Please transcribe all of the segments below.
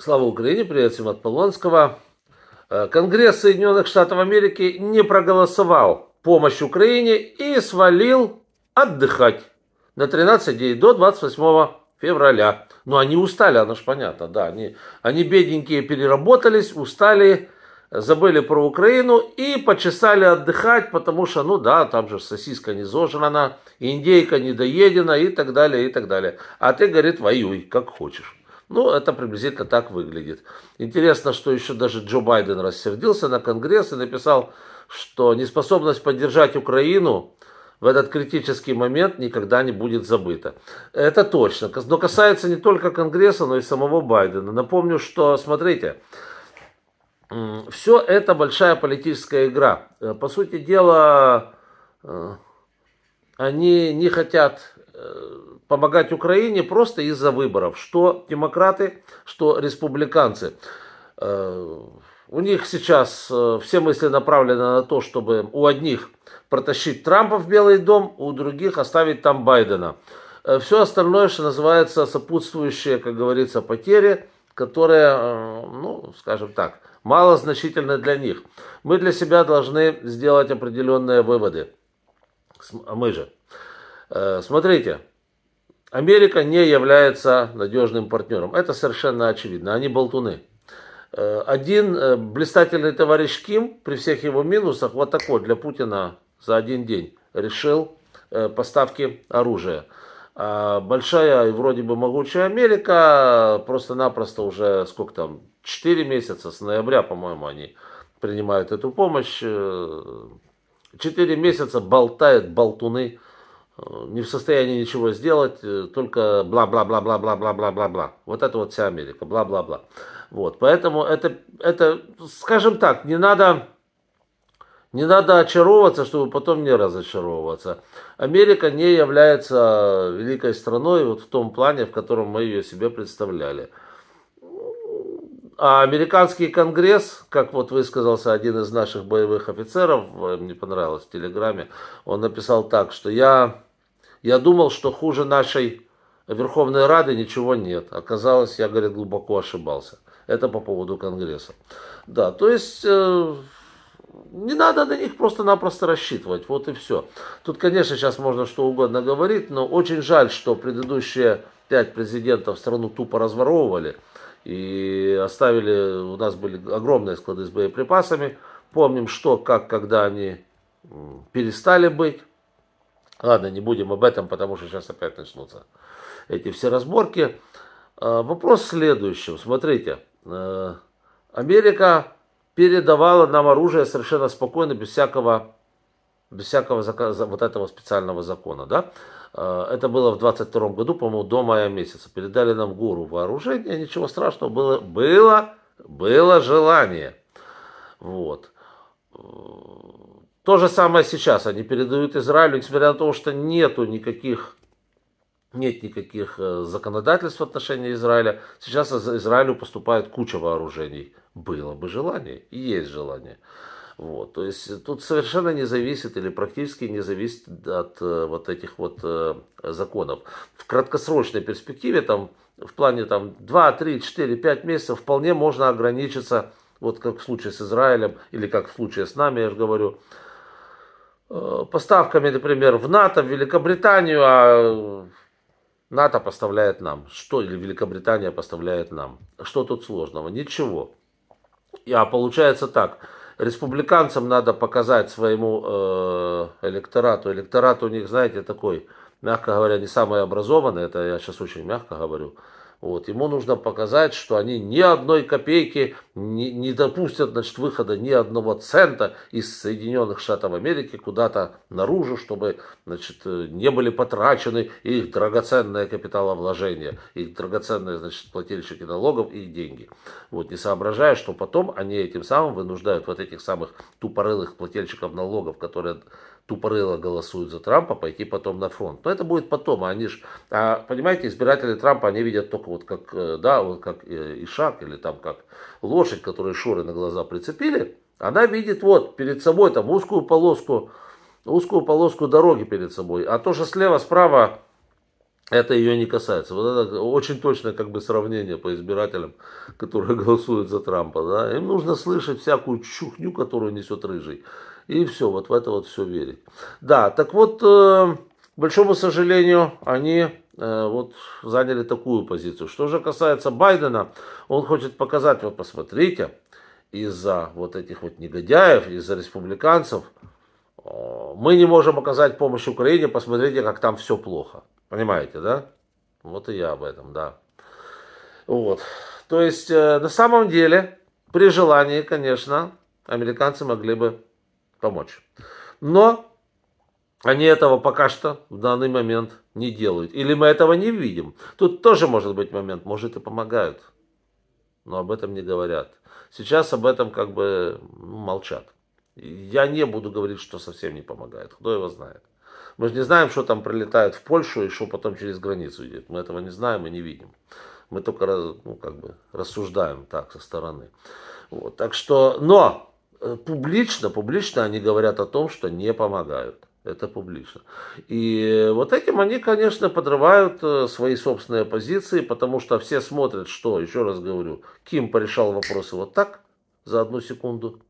Слава Украине, привет всем от Полонского. Э, Конгресс Соединенных Штатов Америки не проголосовал помощь Украине и свалил отдыхать на 13 дней до 28 февраля. Но они устали, оно же понятно, да. Они, они бедненькие переработались, устали, забыли про Украину и почесали отдыхать, потому что, ну да, там же сосиска не зожрана, индейка не доедена и так далее, и так далее. А ты, говорит, воюй, как хочешь. Ну, это приблизительно так выглядит. Интересно, что еще даже Джо Байден рассердился на Конгресс и написал, что неспособность поддержать Украину в этот критический момент никогда не будет забыта. Это точно. Но касается не только Конгресса, но и самого Байдена. Напомню, что, смотрите, все это большая политическая игра. Э, по сути дела, э, они не хотят э, помогать Украине просто из-за выборов. Что демократы, что республиканцы. Э, у них сейчас э, все мысли направлены на то, чтобы у одних протащить Трампа в Белый дом, у других оставить там Байдена. Э, все остальное, что называется, сопутствующие, как говорится, потери, которые, ну, скажем так, мало значительны для них. Мы для себя должны сделать определенные выводы. Мы же. Смотрите, Америка не является надежным партнером. Это совершенно очевидно. Они болтуны. Э, один э, блистательный товарищ Ким при всех его минусах вот такой для Путина за один день решил э, поставки оружия. А большая и вроде бы могучая Америка просто-напросто уже сколько там, 4 месяца, с ноября, по-моему, они принимают эту помощь. 4 месяца болтает болтуны Э, не в состоянии ничего сделать, э, только бла-бла-бла-бла-бла-бла-бла-бла-бла. Вот это вот вся Америка, бла-бла-бла. Вот, поэтому это, это, скажем так, не надо, не надо очаровываться, чтобы потом не разочаровываться. Америка не является великой страной вот в том плане, в котором мы ее себе представляли. А американский конгресс, как вот высказался один из наших боевых офицеров, э, мне понравилось в Телеграме, он написал так, что я, я думал, что хуже нашей Верховной Рады ничего нет. Оказалось, я, говорит, глубоко ошибался. Это по поводу Конгресса. Да, то есть... Э, не надо на них просто-напросто рассчитывать, вот и все. Тут, конечно, сейчас можно что угодно говорить, но очень жаль, что предыдущие пять президентов страну тупо разворовывали и оставили, у нас были огромные склады с боеприпасами. Помним, что, как, когда они перестали быть. Ладно, не будем об этом, потому что сейчас опять начнутся эти все разборки. А, вопрос в следующем. Смотрите, э, Америка передавала нам оружие совершенно спокойно, без всякого без всякого заказа, вот этого специального закона, да. Э, это было в 22 году, по-моему, до мая месяца. Передали нам ГУРу вооружения, ничего страшного, было, было, было желание. Вот. То же самое сейчас они передают Израилю, несмотря на то, что нету никаких нет никаких э, законодательств в отношении Израиля. Сейчас Израилю поступает куча вооружений было бы желание, и есть желание. Вот, то есть тут совершенно не зависит или практически не зависит от э, вот этих вот э, законов. В краткосрочной перспективе, там, в плане там, 2, 3, 4, 5 месяцев вполне можно ограничиться, вот как в случае с Израилем или как в случае с нами, я же говорю, э, поставками, например, в НАТО, в Великобританию, а НАТО поставляет нам, что или Великобритания поставляет нам. Что тут сложного? Ничего. А получается так, республиканцам надо показать своему э, электорату, электорат у них, знаете, такой, мягко говоря, не самый образованный, это я сейчас очень мягко говорю, вот. Ему нужно показать, что они ни одной копейки не, не допустят значит, выхода ни одного цента из Соединенных Штатов Америки куда-то наружу, чтобы значит, э, не были потрачены их драгоценное капиталовложение, их драгоценные значит, плательщики налогов и деньги. Вот, не соображая, что потом они этим самым вынуждают вот этих самых тупорылых плательщиков налогов, которые тупорыло голосуют за Трампа, пойти потом на фронт. Но это будет потом, а они же, а, понимаете, избиратели Трампа, они видят только вот как, э, да, вот как э, Ишак или там как лошадь, которой шоры на глаза прицепили, она видит вот перед собой там узкую полоску, узкую полоску дороги перед собой, а то, что слева, справа, это ее не касается. Вот это очень точное как бы сравнение по избирателям, которые голосуют за Трампа. Да? Им нужно слышать всякую чухню, которую несет рыжий и все, вот в это вот все верить. Да, так вот, э, к большому сожалению, они э, вот заняли такую позицию. Что же касается Байдена, он хочет показать, вот посмотрите, из-за вот этих вот негодяев, из-за республиканцев, э, мы не можем оказать помощь Украине, посмотрите, как там все плохо. Понимаете, да? Вот и я об этом, да. Вот. То есть, на самом деле, при желании, конечно, американцы могли бы помочь. Но они этого пока что в данный момент не делают. Или мы этого не видим. Тут тоже может быть момент, может и помогают. Но об этом не говорят. Сейчас об этом как бы ну, молчат. Я не буду говорить, что совсем не помогает. Кто его знает? Мы же не знаем, что там прилетает в Польшу и что потом через границу идет. Мы этого не знаем и не видим. Мы только ну, как бы рассуждаем так со стороны. Вот, так что, но Э, публично, публично они говорят о том, что не помогают. Это публично. И вот этим они, конечно, подрывают э, свои собственные позиции, потому что все смотрят, что, еще раз говорю, Ким порешал вопросы вот так, за одну секунду.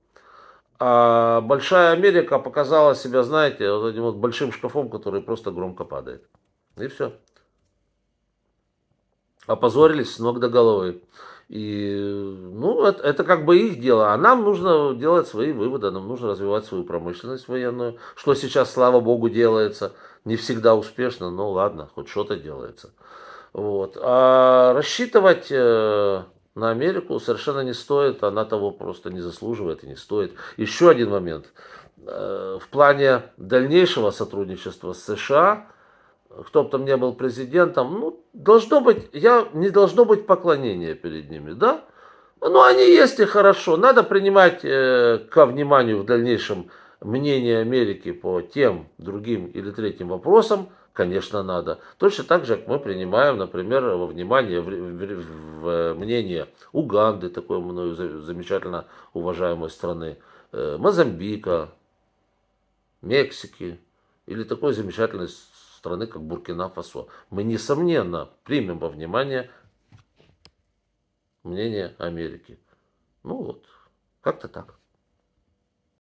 А Большая Америка показала себя, знаете, вот этим вот большим шкафом, который просто громко падает. И все. Опозорились с ног до головы. И, ну, это, это как бы их дело. А нам нужно делать свои выводы, нам нужно развивать свою промышленность военную, что сейчас, слава богу, делается. Не всегда успешно, но ладно, хоть что-то делается. Вот. А рассчитывать э, на Америку совершенно не стоит, она того просто не заслуживает и не стоит. Еще один момент. Э, в плане дальнейшего сотрудничества с США – кто бы там не был президентом, ну, должно быть, я, не должно быть поклонения перед ними, да? Ну, они есть и хорошо. Надо принимать э, ко вниманию в дальнейшем мнение Америки по тем, другим или третьим вопросам, конечно, надо. Точно так же, как мы принимаем, например, во внимание в, в, в э, мнение Уганды, такой мною замечательно уважаемой страны, э, Мозамбика, Мексики или такой замечательной страны, как Буркина-Фасо. Мы, несомненно, примем во внимание мнение Америки. Ну вот, как-то так.